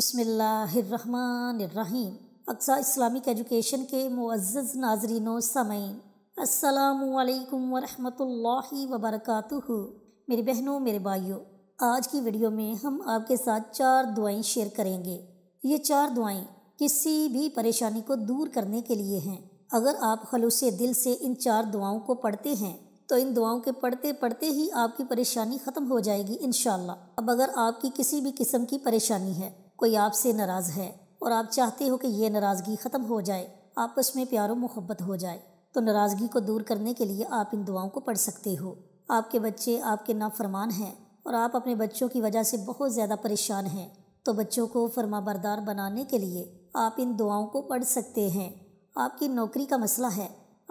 बसमीम Aqsa Islamic education के मुआज़ नाजरीनों समयीन असलकम वरहि वबरक मेरी बहनों मेरे भाइयों आज की वीडियो में हम आपके साथ चार दुआएं शेयर करेंगे ये चार दुआएं किसी भी परेशानी को दूर करने के लिए हैं अगर आप खलूस दिल से इन चार दुआओं को पढ़ते हैं तो इन दुआओं के पढ़ते पढ़ते ही आपकी परेशानी ख़त्म हो जाएगी इन अब अगर आपकी किसी भी किस्म की परेशानी है कोई आपसे नाराज़ है और आप चाहते हो कि ये नाराज़गी ख़त्म हो जाए आपस में प्यार मोहब्बत हो जाए तो नाराज़गी को दूर करने के लिए आप इन दुआओं को पढ़ सकते हो आपके बच्चे आपके नाफरमान हैं और आप अपने बच्चों की वजह से बहुत ज़्यादा परेशान हैं तो बच्चों को फरमाबरदार बनाने के लिए आप इन दुआओं को पढ़ सकते हैं आपकी नौकरी का मसला है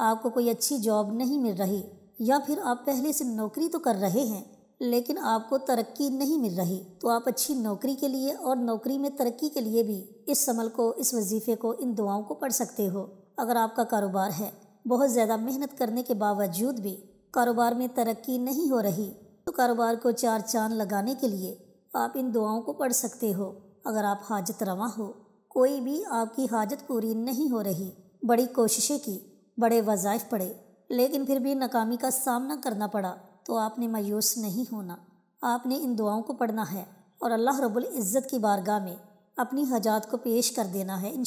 आपको कोई अच्छी जॉब नहीं मिल रही या फिर आप पहले से नौकरी तो कर रहे हैं लेकिन आपको तरक्की नहीं मिल रही तो आप अच्छी नौकरी के लिए और नौकरी में तरक्की के लिए भी इस अमल को इस वजीफे को इन दुआओं को पढ़ सकते हो अगर आपका कारोबार है बहुत ज़्यादा मेहनत करने के बावजूद भी कारोबार में तरक्की नहीं हो रही तो कारोबार को चार चांद लगाने के लिए आप इन दुआओं को पढ़ सकते हो अगर आप हाजत रवा हो कोई भी आपकी हाजत पूरी नहीं हो रही बड़ी कोशिशें की बड़े वज़ाइफ पड़े लेकिन फिर भी नाकामी का सामना करना पड़ा तो आपने मायूस नहीं होना आपने इन दुआओं को पढ़ना है और अल्लाह रब्बुल इज़्ज़त की बारगाह में अपनी हजात को पेश कर देना है इन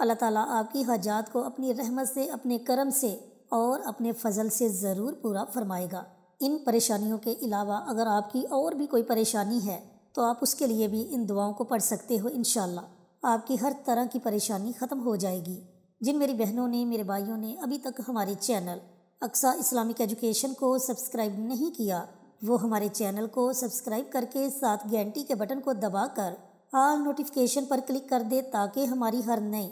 अल्लाह ताला आपकी हजात को अपनी रहमत से अपने करम से और अपने फजल से ज़रूर पूरा फरमाएगा इन परेशानियों के अलावा अगर आपकी और भी कोई परेशानी है तो आप उसके लिए भी इन दुआओं को पढ़ सकते हो इन आपकी हर तरह की परेशानी ख़त्म हो जाएगी जिन मेरी बहनों ने मेरे भाइयों ने अभी तक हमारे चैनल अक्सा इस्लामिक एजुकेशन को सब्सक्राइब नहीं किया वो हमारे चैनल को सब्सक्राइब करके साथ घंटी के बटन को दबाकर ऑल नोटिफिकेशन पर क्लिक कर दे ताकि हमारी हर नई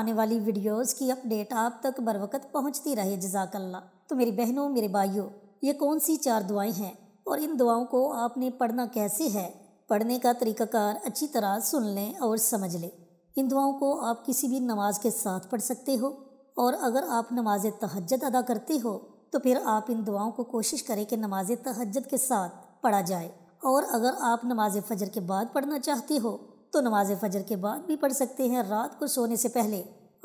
आने वाली वीडियोस की अपडेट आप तक बर वक्त पहुँचती रहे जजाकल्ला तो मेरी बहनों मेरे भाइयों ये कौन सी चार दुआएं हैं और इन दुआओं को आपने पढ़ना कैसे है पढ़ने का तरीकाकार अच्छी तरह सुन लें और समझ लें इन दुआओं को आप किसी भी नमाज के साथ पढ़ सकते हो और अगर आप नमाज तहजद अदा करते हो तो फिर आप इन दुआओं को कोशिश करें कि नमाज तहजद के साथ पढ़ा जाए और अगर आप नमाज फजर के बाद पढ़ना चाहते हो तो नमाज फजर के बाद भी पढ़ सकते हैं रात को सोने से पहले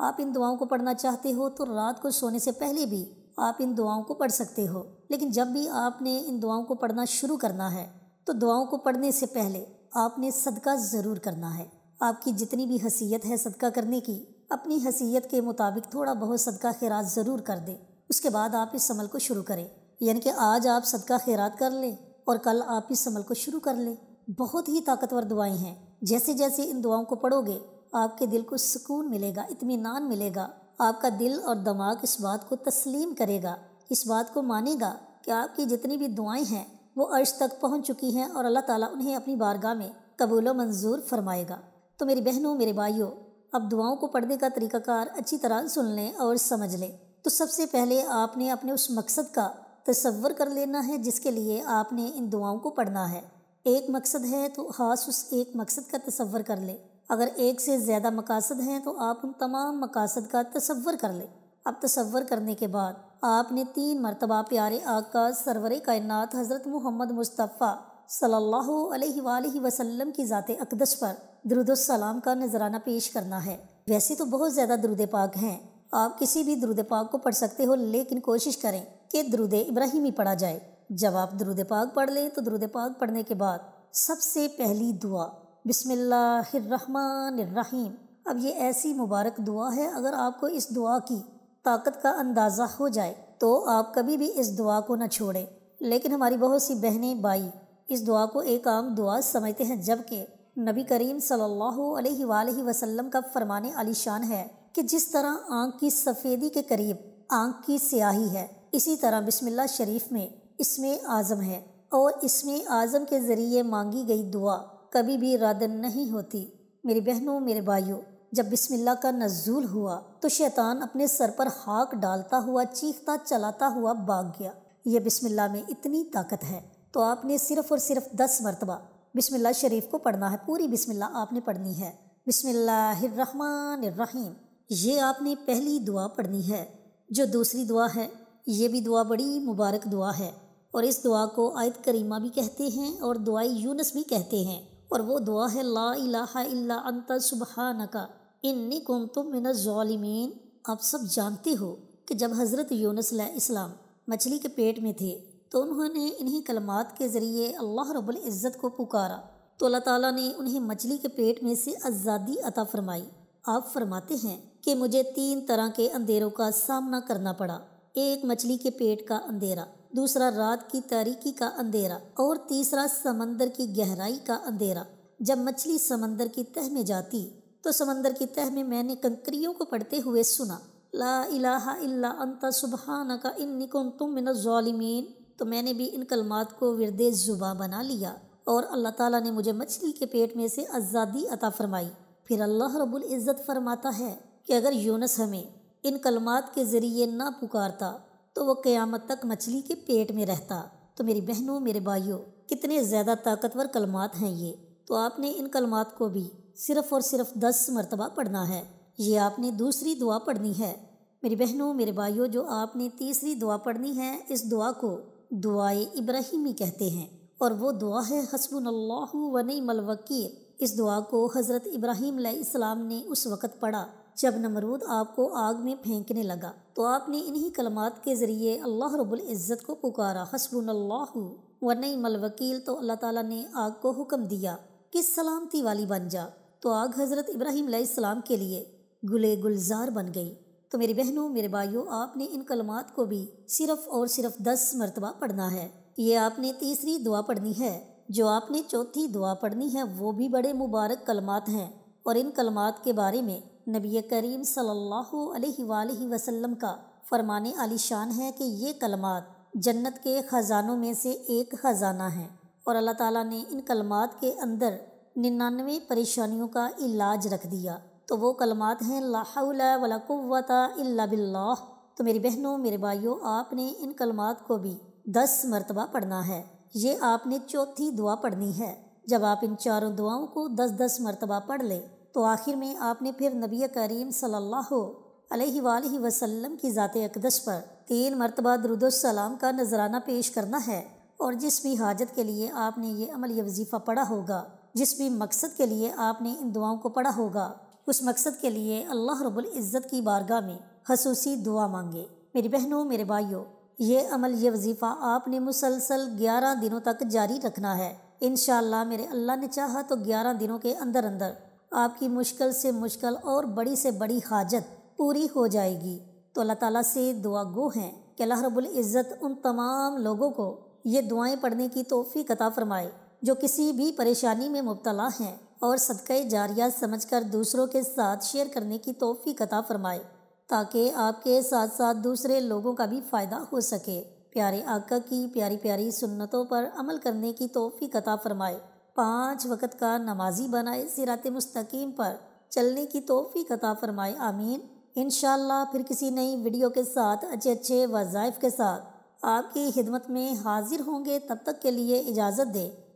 आप इन दुआओं को पढ़ना चाहते हो तो रात को सोने से पहले भी आप इन दुआओं को पढ़ सकते हो लेकिन जब भी आपने इन दुआओं को पढ़ना शुरू करना है तो दुआओं को पढ़ने से पहले आपने सदका ज़रूर करना है आपकी जितनी भी हसीयत है सदका करने की अपनी हसीयत के मुताबिक थोड़ा बहुत सदका खैरात ज़रूर कर दें उसके बाद आप इस अमल को शुरू करें यानी कि आज आप सदका खैरात कर लें और कल आप इस अमल को शुरू कर लें बहुत ही ताकतवर दुआएं हैं जैसे जैसे इन दुआओं को पढ़ोगे आपके दिल को सुकून मिलेगा इतमान मिलेगा आपका दिल और दिमाग इस बात को तस्लीम करेगा इस बात को मानेगा कि आपकी जितनी भी दुआएं हैं वो अर्श तक पहुंच चुकी हैं और अल्लाह ताला उन्हें अपनी बारगाह में कबूल मंजूर फरमाएगा तो मेरी बहनों मेरे भाइयों अब दुआओं को पढ़ने का तरीकाकार अच्छी तरह सुन लें और समझ लें तो सबसे पहले आपने अपने उस मकसद का तस्वर कर लेना है जिसके लिए आपने इन दुआओं को पढ़ना है एक मकसद है तो खास उस एक मकसद का तस्वर कर ले अगर एक से ज़्यादा मकासद हैं तो आप उन तमाम मकासद का तस्वर कर ले अब तस्वर करने के बाद आपने तीन मरतबा प्यारे आका सरवर कायनत हज़रत मोहम्मद मुस्तफ़ा सल्ला वसलम की ज़ात अकदस पर दरुदोसलाम का नजराना पेश करना है वैसे तो बहुत ज़्यादा दरुद पाक हैं आप किसी भी दरुद पाक को पढ़ सकते हो लेकिन कोशिश करें कि दरुद इब्राहिमी पढ़ा जाए जब आप दरुद पाक पढ़ लें तो दरुद पाक पढ़ने के बाद सबसे पहली दुआ बिसमीम अब ये ऐसी मुबारक दुआ है अगर आपको इस दुआ की ताकत का अंदाज़ा हो जाए तो आप कभी भी इस दुआ को ना छोड़ें लेकिन हमारी बहुत सी बहनें भाई इस दुआ को एक आम दुआ समझते हैं जबकि नबी करीम सल्लल्लाहु अलैहि वसल्लम का फरमाने आलिशान है कि जिस तरह आँख की सफ़ेदी के करीब आँख की स्याही है इसी तरह बिस्मिल्लाह शरीफ में इसमें आज़म है और इसमें आज़म के ज़रिए मांगी गई दुआ कभी भी रद्द नहीं होती मेरी बहनों मेरे भाइयों जब बिस्मिल्लाह का नजूल हुआ तो शैतान अपने सर पर हाक डालता हुआ चीखता चलाता हुआ भाग गया यह बिस्मिल्लाह में इतनी ताकत है तो आपने सिर्फ़ और सिर्फ दस मरतबा बिसमिल्ल शरीफ को पढ़ना है पूरी बिसमिल्ला आपने पढ़नी है रहीम ये आपने पहली दुआ पढ़नी है जो दूसरी दुआ है ये भी दुआ बड़ी मुबारक दुआ है और इस दुआ को आयत करीमा भी कहते हैं और दुआई यूनस भी कहते हैं और वो दुआ है ला इलाहा इल्ला अंता सुबहानका इन्नी इन तुम मिन आप सब जानते हो कि जब हज़रत यूनस इस्लाम मछली के पेट में थे तो उन्होंने इन्हीं कलमात के ज़रिए अल्लाह रब्बुल इज़्ज़त को पुकारा तो अल्लाह ताला ने उन्हें मछली के पेट में से आज़ादी अता फरमाई आप फरमाते हैं कि मुझे तीन तरह के अंधेरों का सामना करना पड़ा एक मछली के पेट का अंधेरा दूसरा रात की तारीकी का अंधेरा और तीसरा समंदर की गहराई का अंधेरा जब मछली समंदर की तह में जाती तो समंदर की तह में मैंने कंकरियों को पढ़ते हुए सुना ला इलाहा इल्ला अंता सुबहाना का इन्नी तुम मिन तो मैंने भी इन कलमात को विरद ज़ुबा बना लिया और अल्लाह ताला ने मुझे मछली के पेट में से आज़ादी अता फरमाई फिर अल्लाह रब्बुल इज़्ज़त फरमाता है कि अगर यूनस हमें इन कलमात के ज़रिए ना पुकारता तो वह क़यामत तक मछली के पेट में रहता तो मेरी बहनों मेरे भाइयों कितने ज़्यादा ताकतवर कलमात हैं ये तो आपने इन कलमात को भी सिर्फ़ और सिर्फ दस मरतबा पढ़ना है ये आपने दूसरी दुआ पढ़नी है मेरी बहनों मेरे भाइयों जो आपने तीसरी दुआ पढ़नी है इस दुआ को दुआए इब्राहिमी कहते हैं और वो दुआ है हसबन वनमलवकीर इस दुआ को हज़रत इब्राहिम इस्लाम ने उस वक़्त पढ़ा जब नमरूद आपको आग में फेंकने लगा तो आपने इन्हीं कलमात के ज़रिए अल्लाह रब्बुल इज़्ज़त को पुकारा हसबन मलवकील तो अल्लाह ताला ने आग को हुक्म दिया कि सलामती वाली बन जा तो आग हज़रत इब्राहिम के लिए गुले गुलजार बन गई तो मेरी बहनों मेरे भाइयों आपने इन कलमात को भी सिर्फ और सिर्फ दस मरतबा पढ़ना है ये आपने तीसरी दुआ पढ़नी है जो आपने चौथी दुआ पढ़नी है वो भी बड़े मुबारक कलमात हैं और इन कलमात के बारे में नबी करीम सल्लल्लाहु अलैहि वसल्लम का फरमाने शान है कि ये कलमात जन्नत के ख़जानों में से एक ख़जाना है और अल्लाह ताला ने इन कलमात के अंदर निन्यानवे परेशानियों का इलाज रख दिया तो वो कलमात हैं लाला वलाक़वत बिल्ला तो मेरी बहनों मेरे भाइयों आपने इन कलमात को भी दस मरतबा पढ़ना है ये आपने चौथी दुआ पढ़नी है जब आप इन चारों दुआओं को दस दस मरतबा पढ़ लें तो आखिर में आपने फिर नबी करीम सल्लल्लाहु अलैहि की ज़ात अकदस पर तीन मरतबा दरुद्लाम का नजराना पेश करना है और जिस भी हाजत के लिए आपने ये अमल वजीफ़ा पढ़ा होगा जिस भी मकसद के लिए आपने इन दुआओं को पढ़ा होगा उस मकसद के लिए अल्लाह रब्बुल इज़्ज़त की बारगाह में खसूसी दुआ मांगे मेरी बहनों मेरे भाइयों ये अमल ये वजीफ़ा आपने मुसलसल ग्यारह दिनों तक जारी रखना है इन मेरे अल्लाह ने चाहा तो ग्यारह दिनों के अंदर अंदर आपकी मुश्किल से मुश्किल और बड़ी से बड़ी हाजत पूरी हो जाएगी तो अल्लाह ताला से दुआ गो हैं कि अल्लाह रब्बुल इज़्ज़त उन तमाम लोगों को ये दुआएं पढ़ने की तोहफी कता फरमाए जो किसी भी परेशानी में मुबतला हैं और सदक़े जारिया समझकर दूसरों के साथ शेयर करने की तोहफ़ी कता फरमाए ताकि आपके साथ साथ दूसरे लोगों का भी फ़ायदा हो सके प्यारे आका की प्यारी प्यारी सुन्नतों पर अमल करने की तोहफ़ी कता फरमाए पाँच वक़्त का नमाजी बनाए सिरात मुस्तकीम पर चलने की तोहफ़ी कता फरमाए आमीन इन फिर किसी नई वीडियो के साथ अच्छे अच्छे वज़ाइफ के साथ आपकी खिदमत में हाजिर होंगे तब तक के लिए इजाज़त दें